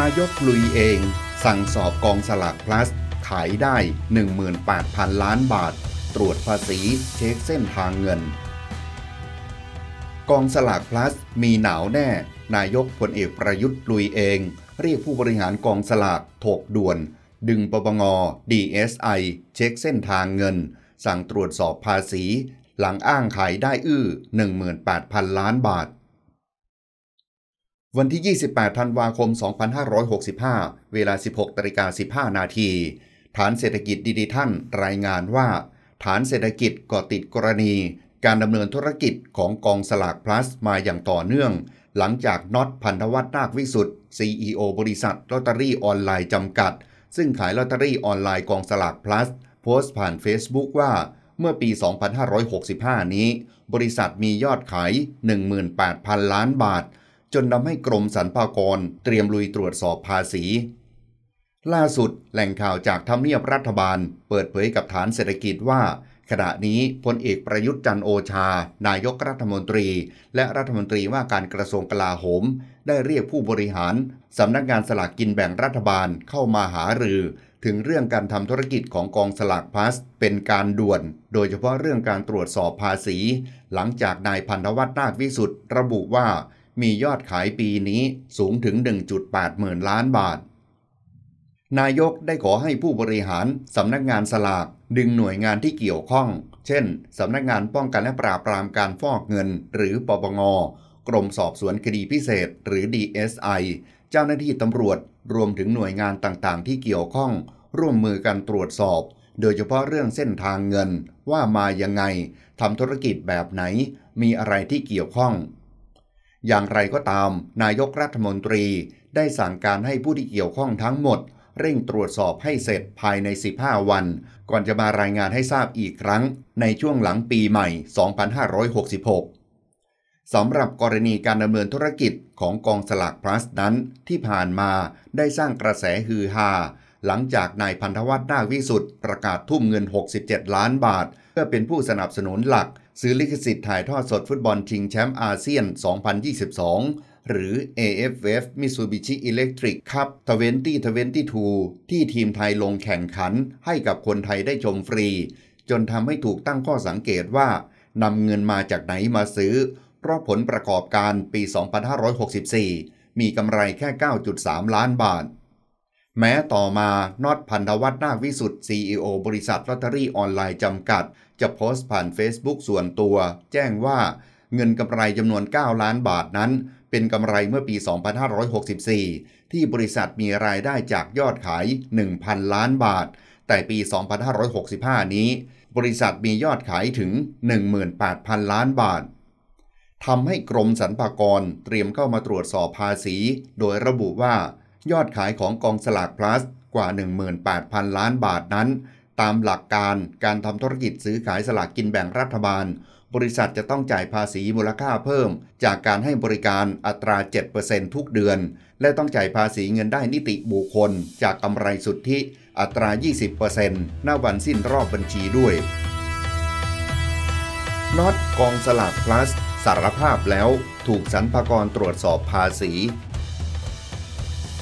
นายกลุยเอง สั่งสอบกองสลากพลัส ขายได้ 18,000 ล้านบาท ตรวจภาษีเช็คเส้นทางเงิน กองสลากพลัส มีหนาวแน่นายกพลเอกประยุทธ์ลุยเอง เรียกผู้บริหารกองสลากถกด่วน ดึงปปงดีเอสไอเช็คเส้นทางเงิน สั่งตรวจสอบภาษีหลังอ้างขายได้อื้อ 18,000 ล้านบาทวันที่ 28ธันวาคม 2565 เวลา 16ตริกา15นาที ฐานเศรษฐกิจดีดีท่านรายงานว่า ฐานเศรษฐกิจก่อติดกรณี การดำเนินธุรกิจของกองสลากพลัสมาอย่างต่อเนื่อง หลังจากน็อตพันธวัฒนาควิสุทธ์ CEO บริษัทลอตเตอรี่ออนไลน์จำกัด ซึ่งขายลอตเตอรี่ออนไลน์กองสลากพลัสโพสต์ผ่าน Facebook ว่า เมื่อปี 2565 นี้ บริษัทมียอดขาย18,000 ล้านบาทจนทำให้กรมสรรพากรเตรียมลุยตรวจสอบภาษี ล่าสุดแหล่งข่าวจากทำเนียบรัฐบาล เปิดเผยกับฐานเศรษฐกิจว่า ขณะนี้พลเอกประยุทธ์จันโอชา นายกรัฐมนตรี และรัฐมนตรีว่าการกระทรวงกลาโหม ได้เรียกผู้บริหาร สำนักงานสลากกินแบ่งรัฐบาลเข้ามาหารือ ถึงเรื่องการทำธุรกิจของกองสลากพลัสเป็นการด่วน โดยเฉพาะเรื่องการตรวจสอบภาษี หลังจากนายพันธวัฒน์นาควิสุทธ์ระบุว่ามียอดขายปีนี้สูงถึง 1.8หมื่นล้านบาท นายกได้ขอให้ผู้บริหารสำนักงานสลาก ดึงหน่วยงานที่เกี่ยวข้อง เช่น สำนักงานป้องกันและปราบปรามการฟอกเงิน หรือปปงกรมสอบสวนคดีพิเศษหรือ DSI เจ้าหน้าที่ตำรวจรวมถึงหน่วยงานต่างๆ ที่เกี่ยวข้อง ร่วมมือกันตรวจสอบ โดยเฉพาะเรื่องเส้นทางเงิน ว่ามายังไงทำธุรกิจแบบไหน มีอะไรที่เกี่ยวข้องอย่างไรก็ตาม นายกรัฐมนตรีได้สั่งการให้ผู้ที่เกี่ยวข้องทั้งหมด เร่งตรวจสอบให้เสร็จภายใน 15 วัน ก่อนจะมารายงานให้ทราบอีกครั้ง ในช่วงหลังปีใหม่ 2566 สำหรับกรณีการดำเนินธุรกิจของกองสลากพลัสนั้นที่ผ่านมาได้สร้างกระแสฮือฮาหลังจากนายพันธวัฒน์นาควิสุทธ์ประกาศทุ่มเงิน 67 ล้านบาท เพื่อเป็นผู้สนับสนุนหลักซื้อลิขสิทธิ์ถ่ายทอดสดฟุตบอลชิงแชมป์อาเซียน 2022 หรือ AFF Mitsubishi Electric Cup 2022 ที่ทีมไทยลงแข่งขันให้กับคนไทยได้ชมฟรี จนทำให้ถูกตั้งข้อสังเกตว่านำเงินมาจากไหนมาซื้อ เพราะผลประกอบการปี 2564 มีกำไรแค่ 9.3 ล้านบาทแม้ต่อมานอดพันธวัฒน์นาควิสุทธ์ CEO บริษัทลอตเตอรี่ออนไลน์จำกัด จะโพสต์ผ่าน Facebook ส่วนตัวแจ้งว่าเงินกำไรจำนวน 9 ล้านบาทนั้นเป็นกำไรเมื่อปี 2564 ที่บริษัทมีรายได้จากยอดขาย1,000 ล้านบาท แต่ปี 2565 นี้บริษัทมียอดขายถึง 18,000 ล้านบาททำให้กรมสรรพากรเตรียมเข้ามาตรวจสอบภาษี โดยระบุว่ายอดขายของกองสลากพลัส กว่า 18,000 ล้านบาทนั้น ตามหลักการการทำธุรกิจซื้อขายสลากกินแบ่งรัฐบาล บริษัทจะต้องจ่ายภาษีมูลค่าเพิ่ม จากการให้บริการอัตรา 7%ทุกเดือน และต้องจ่ายภาษีเงินได้นิติบุคคล จากกำไรสุทธิอัตรา 20%หน้าวันสิ้นรอบบัญชีด้วยน็อตกองสลากพลัสสารภาพแล้วถูกสรรพากรตรวจสอบภาษี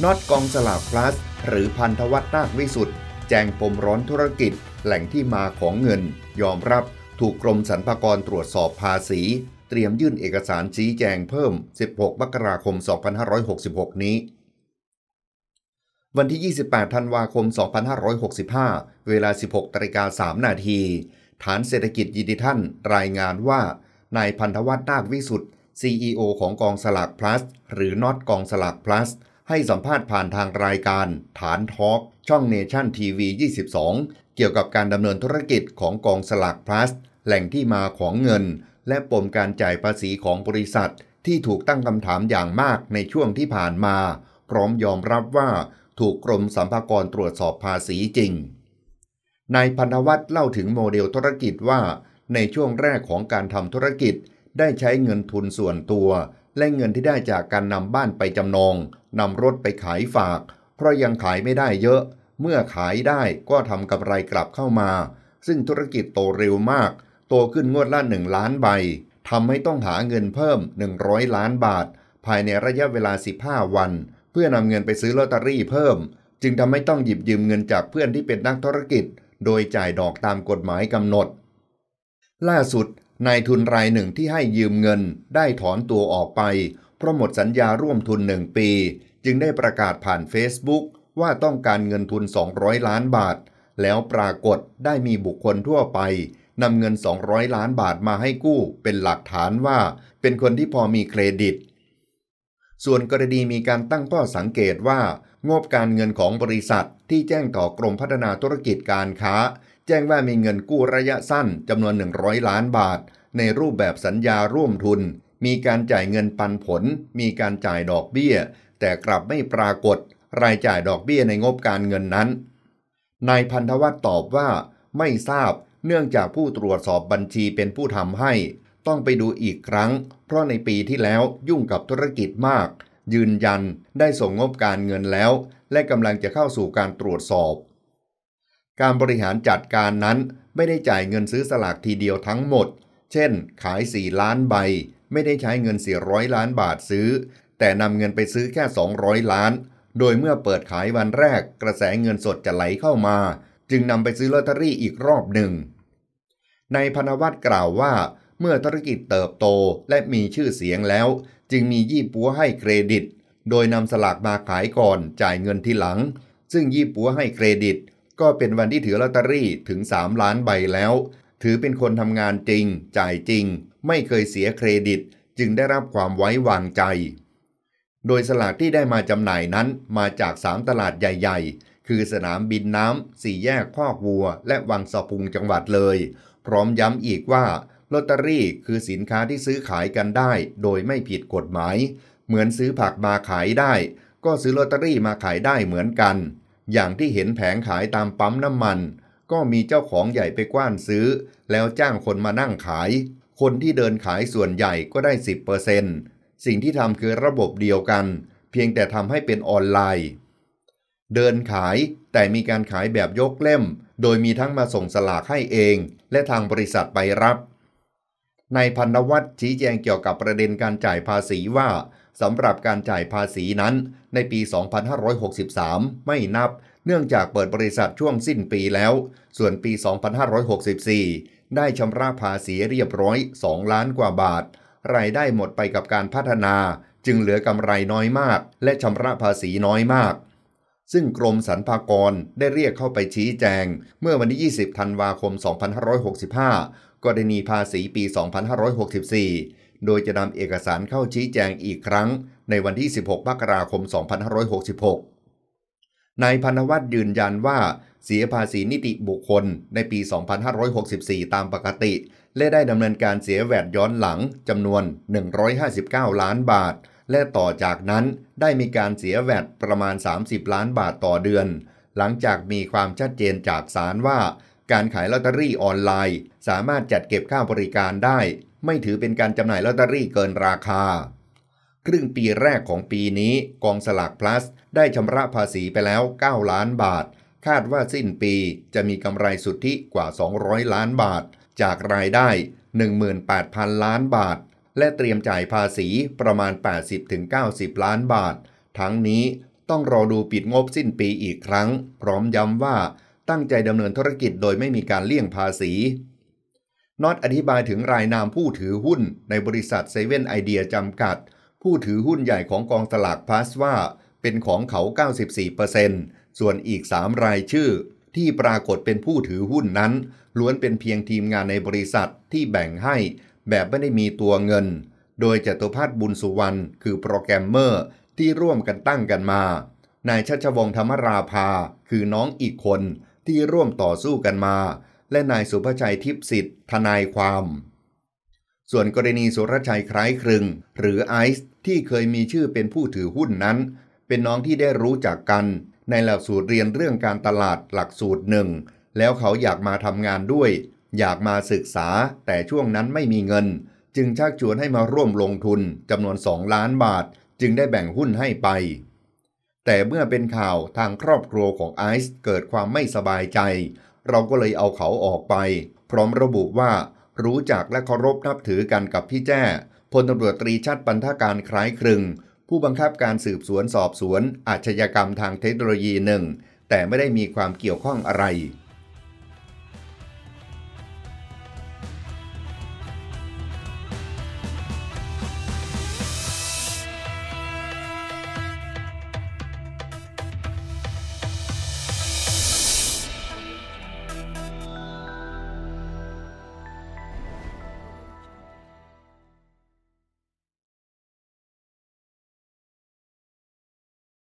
น็อตกองสลากพลัส หรือพันธวัฒนนาควิสุทธ์แจงปมร้อนธุรกิจ แหล่งที่มาของเงิน ยอมรับถูกกรมสรรพากรตรวจสอบภาษี เตรียมยื่นเอกสารชี้แจงเพิ่ม 16 มกราคม 2566 นี้ วันที่ 28 ธันวาคม 2565 เวลา 16 ตริกา3นาทีฐานเศรษฐกิจยิดิท่านรายงานว่านายพันธวัฒน์นาควิสุทธ์ CEO ของกองสลากพลัสหรือน็อตกองสลากพลัสให้สัมภาษณ์ผ่านทางรายการ ฐานทอล์กช่องเนชั่นทีวี22 เกี่ยวกับการดำเนินธุรกิจของกองสลากพลัสแหล่งที่มาของเงิน และปมการจ่ายภาษีของบริษัท ที่ถูกตั้งคำถามอย่างมากในช่วงที่ผ่านมา พร้อมยอมรับว่าถูกกรมสัมพากรตรวจสอบภาษีจริง นายพันธวัฒน์เล่าถึงโมเดลธุรกิจว่า ในช่วงแรกของการทำธุรกิจ ได้ใช้เงินทุนส่วนตัว และเงินที่ได้จากการนำบ้านไปจำนองนำรถไปขายฝาก เพราะยังขายไม่ได้เยอะ เมื่อขายได้ก็ทำกำไรกลับเข้ามา ซึ่งธุรกิจโตเร็วมาก โตขึ้นงวดละหนึ่งล้านใบ ทำให้ต้องหาเงินเพิ่ม 100 ล้านบาท ภายในระยะเวลา 15 วัน เพื่อนำเงินไปซื้อลอตเตอรี่เพิ่ม จึงทำให้ต้องหยิบยืมเงินจากเพื่อนที่เป็นนักธุรกิจ โดยจ่ายดอกตามกฎหมายกำหนด ล่าสุดนายทุนรายหนึ่งที่ให้ยืมเงินได้ถอนตัวออกไปเพราะหมดสัญญาร่วมทุน 1 ปี จึงได้ประกาศผ่าน Facebook ว่าต้องการเงินทุน 200 ล้านบาท แล้วปรากฏได้มีบุคคลทั่วไป นำเงิน 200 ล้านบาทมาให้กู้ เป็นหลักฐานว่าเป็นคนที่พอมีเครดิต ส่วนกรณีมีการตั้งข้อสังเกตว่า งบการเงินของบริษัทที่แจ้งต่อกรมพัฒนาธุรกิจการค้า แจ้งว่ามีเงินกู้ระยะสั้นจำนวน 100 ล้านบาท ในรูปแบบสัญญาร่วมทุนมีการจ่ายเงินปันผล มีการจ่ายดอกเบี้ย แต่กลับไม่ปรากฏ รายจ่ายดอกเบี้ยในงบการเงินนั้น นายพันธวัฒน์ตอบว่า ไม่ทราบ เนื่องจากผู้ตรวจสอบบัญชีเป็นผู้ทำให้ ต้องไปดูอีกครั้ง เพราะในปีที่แล้วยุ่งกับธุรกิจมาก ยืนยันได้ส่งงบการเงินแล้ว และกำลังจะเข้าสู่การตรวจสอบ การบริหารจัดการนั้นไม่ได้จ่ายเงินซื้อสลากทีเดียวทั้งหมด เช่น ขาย4ล้านใบไม่ได้ใช้เงิน 400 ล้านบาทซื้อ แต่นำเงินไปซื้อแค่ 200 ล้าน โดยเมื่อเปิดขายวันแรก กระแสเงินสดจะไหลเข้ามา จึงนำไปซื้อลอตเตอรี่อีกรอบหนึ่ง ในพนวัตกล่าวว่าเมื่อธุรกิจเติบโตและมีชื่อเสียงแล้ว จึงมียี่ปัวให้เครดิต โดยนำสลากมาขายก่อนจ่ายเงินที่หลัง ซึ่งยี่ปัวให้เครดิต ก็เป็นวันที่ถือลอตเตอรี่ถึง 3 ล้านใบแล้วถือเป็นคนทำงานจริง จ่ายจริง ไม่เคยเสียเครดิต จึงได้รับความไว้วางใจ โดยสลากที่ได้มาจำหน่ายนั้นมาจากสามตลาดใหญ่ๆ คือสนามบินน้ำสี่แยกคอกวัวและวังสะพุงจังหวัดเลย พร้อมย้ำอีกว่าลอตเตอรี่คือสินค้าที่ซื้อขายกันได้โดยไม่ผิดกฎหมาย เหมือนซื้อผักมาขายได้ ก็ซื้อลอตเตอรี่มาขายได้เหมือนกัน อย่างที่เห็นแผงขายตามปั๊มน้ำมันก็มีเจ้าของใหญ่ไปกว้านซื้อ แล้วจ้างคนมานั่งขาย คนที่เดินขายส่วนใหญ่ก็ได้ 10%สิ่งที่ทำคือระบบเดียวกัน เพียงแต่ทำให้เป็นออนไลน์ เดินขายแต่มีการขายแบบยกเล่ม โดยมีทั้งมาส่งสลากให้เอง และทางบริษัทไปรับนายพันวัตรชี้แจงเกี่ยวกับประเด็นการจ่ายภาษีว่าสำหรับการจ่ายภาษีนั้นในปี 2563 ไม่นับ เนื่องจากเปิดบริษัทช่วงสิ้นปีแล้ว ส่วนปี 2564 ได้ชำระภาษีเรียบร้อย 2 ล้านกว่าบาท รายได้หมดไปกับการพัฒนา จึงเหลือกำไรน้อยมาก และชำระภาษีน้อยมาก ซึ่งกรมสรรพากรได้เรียกเข้าไปชี้แจง เมื่อวันที่ 20 ธันวาคม 2565กรณีภาษีปี 2564 โดยจะนำเอกสารเข้าชี้แจงอีกครั้งในวันที่ 16 มกราคม 2566 นายพันวัตรยืนยันว่า เสียภาษีนิติบุคคล ในปี 2564 ตามปกติ และได้ดำเนินการเสียแวดย้อนหลัง จำนวน 159 ล้านบาท และต่อจากนั้นได้มีการเสียแวดประมาณ 30 ล้านบาทต่อเดือน หลังจากมีความชัดเจนจากศาลว่า การขายลอตเตอรี่ออนไลน์ สามารถจัดเก็บค่าบริการได้ ไม่ถือเป็นการจำหน่ายลอตเตอรี่เกินราคาครึ่งปีแรกของปีนี้กองสลากพลัส ได้ชำระภาษีไปแล้ว 9 ล้านบาท คาดว่าสิ้นปีจะมีกำไรสุทธิกว่า 200 ล้านบาท จากรายได้ 18,000 ล้านบาท และเตรียมจ่ายภาษีประมาณ 80-90 ล้านบาท ทั้งนี้ต้องรอดูปิดงบสิ้นปีอีกครั้ง พร้อมย้ำว่าตั้งใจดำเนินธุรกิจโดยไม่มีการเลี่ยงภาษี น็อตอธิบายถึงรายนามผู้ถือหุ้น ในบริษัทเซเว่นไอเดียจำกัดผู้ถือหุ้นใหญ่ของกองสลากพลัสว่า เป็นของเขา 94%ส่วนอีก 3 รายชื่อ ที่ปรากฏเป็นผู้ถือหุ้นนั้น ล้วนเป็นเพียงทีมงานในบริษัทที่แบ่งให้แบบไม่ได้มีตัวเงิน โดยจตุพัฒน์บุญสุวรรณคือโปรแกรมเมอร์ที่ร่วมกันตั้งกันมานายชัชวงธรรมราภา คือน้องอีกคนที่ร่วมต่อสู้กันมา และนายสุภชัยทิพย์สิทธิ์ทนายความส่วนกรณีสุรชัยคล้ายครึงหรือไอซ์ที่เคยมีชื่อเป็นผู้ถือหุ้นนั้น เป็นน้องที่ได้รู้จักกัน ในหลักสูตรเรียนเรื่องการตลาดหลักสูตรหนึ่ง แล้วเขาอยากมาทำงานด้วย อยากมาศึกษา แต่ช่วงนั้นไม่มีเงิน จึงชักชวนให้มาร่วมลงทุนจำนวน 2 ล้านบาท จึงได้แบ่งหุ้นให้ไป แต่เมื่อเป็นข่าวทางครอบครัวของไอซ์เกิดความไม่สบายใจเราก็เลยเอาเขาออกไป พร้อมระบุว่ารู้จักและเคารพนับถือกันกับพี่แจ้ พลตำรวจตรีชัดปันธาการคล้ายครึง ผู้บังคับการสืบสวนสอบสวน อาชญากรรมทางเทคโนโลยีหนึ่ง แต่ไม่ได้มีความเกี่ยวข้องอะไร